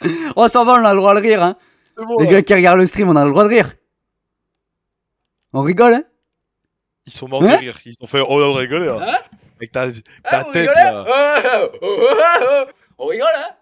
oh, s'en va, on a le droit de rire. Hein. les gars qui regardent le stream, on a le droit de rire. On rigole, hein Ils sont morts de hein rire. Ils ont fait Oh, on rigole, hein, hein Avec ta, ah, tête, là. Oh, oh, oh, on rigole, hein